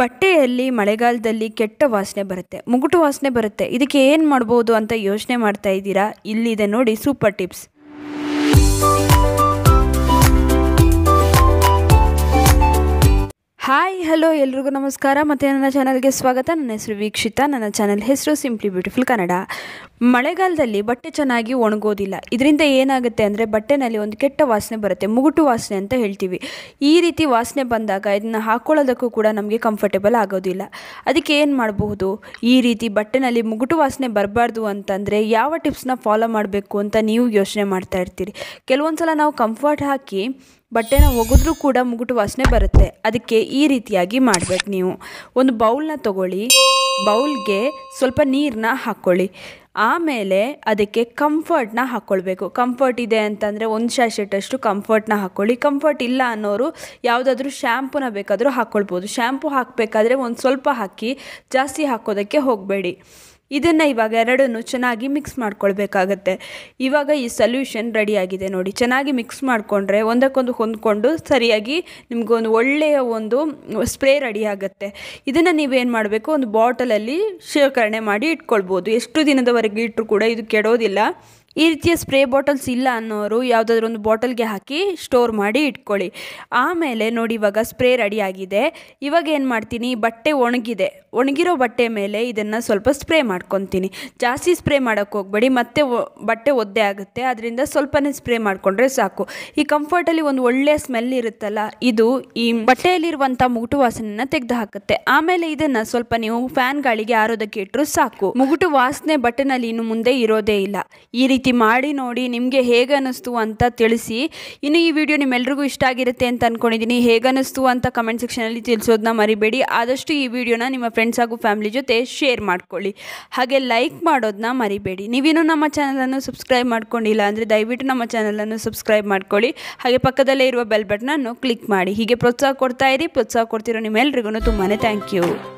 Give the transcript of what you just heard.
ಬಟ್ಟೆಯಲ್ಲಿ ಮಳೆಗಾಲದಲ್ಲಿ ಕೆಟ್ಟ ವಾಸನೆ ಬರುತ್ತೆ ಮುಗುಟು ವಾಸನೆ ಬರುತ್ತೆ ಇದಕ್ಕೆ ಏನು ಮಾಡ್ಬೋದು ಅಂತ ಯೋಚನೆ ಮಾಡ್ತಾ ಇದ್ದೀರಾ ಇಲ್ಲಿದೆ ನೋಡಿ ಸೂಪರ್ ಟಿಪ್ಸ್ ಹಾಯ್ ಹಲೋ ಎಲ್ರಿಗೂ ನಮಸ್ಕಾರ ಮತ್ತು ನನ್ನ ಚಾನಲ್ಗೆ ಸ್ವಾಗತ ನನ್ನ ಹೆಸರು ವೀಕ್ಷಿತಾ ನನ್ನ ಚಾನಲ್ ಹೆಸರು ಸಿಂಪ್ಲಿ ಬ್ಯೂಟಿಫುಲ್ ಕನ್ನಡ ಮಳೆಗಾಲದಲ್ಲಿ ಬಟ್ಟೆ ಚೆನ್ನಾಗಿ ಒಣಗೋದಿಲ್ಲ ಇದರಿಂದ ಏನಾಗುತ್ತೆ ಅಂದರೆ ಬಟ್ಟೆನಲ್ಲಿ ಒಂದು ಕೆಟ್ಟ ವಾಸನೆ ಬರುತ್ತೆ ಮುಗುಟು ವಾಸನೆ ಅಂತ ಹೇಳ್ತೀವಿ ಈ ರೀತಿ ವಾಸನೆ ಬಂದಾಗ ಇದನ್ನು ಹಾಕ್ಕೊಳ್ಳೋದಕ್ಕೂ ಕೂಡ ನಮಗೆ ಕಂಫರ್ಟೇಬಲ್ ಆಗೋದಿಲ್ಲ ಅದಕ್ಕೆ ಏನು ಮಾಡಬಹುದು ಈ ರೀತಿ ಬಟ್ಟೆನಲ್ಲಿ ಮುಗುಟು ವಾಸನೆ ಬರಬಾರ್ದು ಅಂತಂದರೆ ಯಾವ ಟಿಪ್ಸ್ನ ಫಾಲೋ ಮಾಡಬೇಕು ಅಂತ ನೀವು ಯೋಚನೆ ಮಾಡ್ತಾ ಇರ್ತೀರಿ ಕೆಲವೊಂದು ಸಲ ನಾವು ಕಂಫರ್ಟ್ ಹಾಕಿ ಬಟ್ಟೆನ ಒಗೆದ್ರೂ ಕೂಡ ಮುಗುಟು ವಾಸನೆ ಬರುತ್ತೆ ಅದಕ್ಕೆ ಈ ರೀತಿಯಾಗಿ ಮಾಡಬೇಕು ನೀವು ಒಂದು ಬೌಲ್ನ ತಗೊಳ್ಳಿ ಬೌಲ್ಗೆ ಸ್ವಲ್ಪ ನೀರನ್ನ ಹಾಕ್ಕೊಳ್ಳಿ ಆಮೇಲೆ ಅದಕ್ಕೆ ಕಂಫರ್ಟ್ನ ಹಾಕ್ಕೊಳ್ಬೇಕು ಕಂಫರ್ಟ್ ಇದೆ ಅಂತಂದರೆ ಒಂದು ಸ್ಯಾಶೆಟಷ್ಟು ಕಂಫರ್ಟ್ನ ಹಾಕ್ಕೊಳ್ಳಿ ಕಂಫರ್ಟ್ ಇಲ್ಲ ಅನ್ನೋರು ಯಾವುದಾದ್ರೂ ಶ್ಯಾಂಪೂನ ಬೇಕಾದರೂ ಹಾಕ್ಕೊಳ್ಬೋದು ಶ್ಯಾಂಪು ಹಾಕಬೇಕಾದ್ರೆ ಒಂದು ಸ್ವಲ್ಪ ಹಾಕಿ ಜಾಸ್ತಿ ಹಾಕೋದಕ್ಕೆ ಹೋಗಬೇಡಿ ಇದನ್ನು ಇವಾಗ ಎರಡನ್ನೂ ಚೆನ್ನಾಗಿ ಮಿಕ್ಸ್ ಮಾಡ್ಕೊಳ್ಬೇಕಾಗತ್ತೆ ಇವಾಗ ಈ ಸೊಲ್ಯೂಷನ್ ರೆಡಿಯಾಗಿದೆ ನೋಡಿ ಚೆನ್ನಾಗಿ ಮಿಕ್ಸ್ ಮಾಡಿಕೊಂಡ್ರೆ ಒಂದಕ್ಕೊಂದು ಹೊಂದ್ಕೊಂಡು ಸರಿಯಾಗಿ ನಿಮಗೊಂದು ಒಳ್ಳೆಯ ಒಂದು ಸ್ಪ್ರೇ ರೆಡಿ ಆಗುತ್ತೆ ಇದನ್ನು ನೀವೇನು ಮಾಡಬೇಕು ಒಂದು ಬಾಟಲಲ್ಲಿ ಶೇಖರಣೆ ಮಾಡಿ ಇಟ್ಕೊಳ್ಬೋದು ಎಷ್ಟು ದಿನದವರೆಗೆ ಇಟ್ಟರು ಕೂಡ ಇದು ಕೆಡೋದಿಲ್ಲ ಈ ರೀತಿಯ ಸ್ಪ್ರೇ ಬಾಟಲ್ಸ್ ಇಲ್ಲ ಅನ್ನೋರು ಯಾವುದಾದ್ರೂ ಒಂದು ಬಾಟಲ್ಗೆ ಹಾಕಿ ಸ್ಟೋರ್ ಮಾಡಿ ಇಟ್ಕೊಳ್ಳಿ ಆಮೇಲೆ ನೋಡಿ ಇವಾಗ ಸ್ಪ್ರೇ ರೆಡಿ ಆಗಿದೆ ಇವಾಗ ಏನು ಮಾಡ್ತೀನಿ ಬಟ್ಟೆ ಒಣಗಿದೆ ಒಣಗಿರೋ ಬಟ್ಟೆ ಮೇಲೆ ಇದನ್ನು ಸ್ವಲ್ಪ ಸ್ಪ್ರೇ ಮಾಡ್ಕೊತೀನಿ ಜಾಸ್ತಿ ಸ್ಪ್ರೇ ಮಾಡೋಕ್ಕೆ ಹೋಗಬೇಡಿ ಮತ್ತೆ ಬಟ್ಟೆ ಒದ್ದೆ ಆಗುತ್ತೆ ಅದರಿಂದ ಸ್ವಲ್ಪನೇ ಸ್ಪ್ರೇ ಮಾಡಿಕೊಂಡ್ರೆ ಸಾಕು ಈ ಕಂಫರ್ಟಲ್ಲಿ ಒಂದು ಒಳ್ಳೆಯ ಸ್ಮೆಲ್ ಇರುತ್ತಲ್ಲ ಇದು ಈ ಬಟ್ಟೆಯಲ್ಲಿರುವಂಥ ಮುಗುಟು ವಾಸನೆಯನ್ನು ತೆಗೆದು ಹಾಕುತ್ತೆ ಆಮೇಲೆ ಇದನ್ನು ಸ್ವಲ್ಪ ನೀವು ಫ್ಯಾನ್ ಗಾಳಿಗೆ ಆರೋದಕ್ಕೆ ಇಟ್ಟರು ಸಾಕು ಮುಗುಟು ವಾಸನೆ ಬಟ್ಟೆನಲ್ಲಿ ಇನ್ನು ಮುಂದೆ ಇರೋದೇ ಇಲ್ಲ ಈ ರೀತಿ ರೀತಿ ಮಾಡಿ ನೋಡಿ ನಿಮಗೆ ಹೇಗೆ ಅನ್ನಿಸ್ತು ಅಂತ ತಿಳಿಸಿ ಇನ್ನು ಈ ವಿಡಿಯೋ ನಿಮ್ಮೆಲ್ರಿಗೂ ಇಷ್ಟ ಆಗಿರುತ್ತೆ ಅಂತ ಅಂದ್ಕೊಂಡಿದ್ದೀನಿ ಹೇಗೆ ಅನ್ನಿಸ್ತು ಅಂತ ಕಮೆಂಟ್ ಸೆಕ್ಷನಲ್ಲಿ ತಿಳಿಸೋದನ್ನ ಮರಿಬೇಡಿ ಆದಷ್ಟು ಈ ವಿಡಿಯೋನ ನಿಮ್ಮ ಫ್ರೆಂಡ್ಸ್ ಹಾಗೂ ಫ್ಯಾಮಿಲಿ ಜೊತೆ ಶೇರ್ ಮಾಡ್ಕೊಳ್ಳಿ ಹಾಗೆ ಲೈಕ್ ಮಾಡೋದನ್ನ ಮರಿಬೇಡಿ ನೀವಿನ್ನೂ ನಮ್ಮ ಚಾನಲನ್ನು ಸಬ್ಸ್ಕ್ರೈಬ್ ಮಾಡ್ಕೊಂಡಿಲ್ಲ ಅಂದರೆ ದಯವಿಟ್ಟು ನಮ್ಮ ಚಾನಲನ್ನು ಸಬ್ಸ್ಕ್ರೈಬ್ ಮಾಡ್ಕೊಳ್ಳಿ ಹಾಗೆ ಪಕ್ಕದಲ್ಲೇ ಇರುವ ಬೆಲ್ ಬಟನನ್ನು ಕ್ಲಿಕ್ ಮಾಡಿ ಹೀಗೆ ಪ್ರೋತ್ಸಾಹ ಕೊಡ್ತಾ ಇರಿ ಪ್ರೋತ್ಸಾಹ ಕೊಡ್ತಿರೋ ನಿಮ್ಮೆಲ್ರಿಗೂ ತುಂಬಾ ಥ್ಯಾಂಕ್ ಯು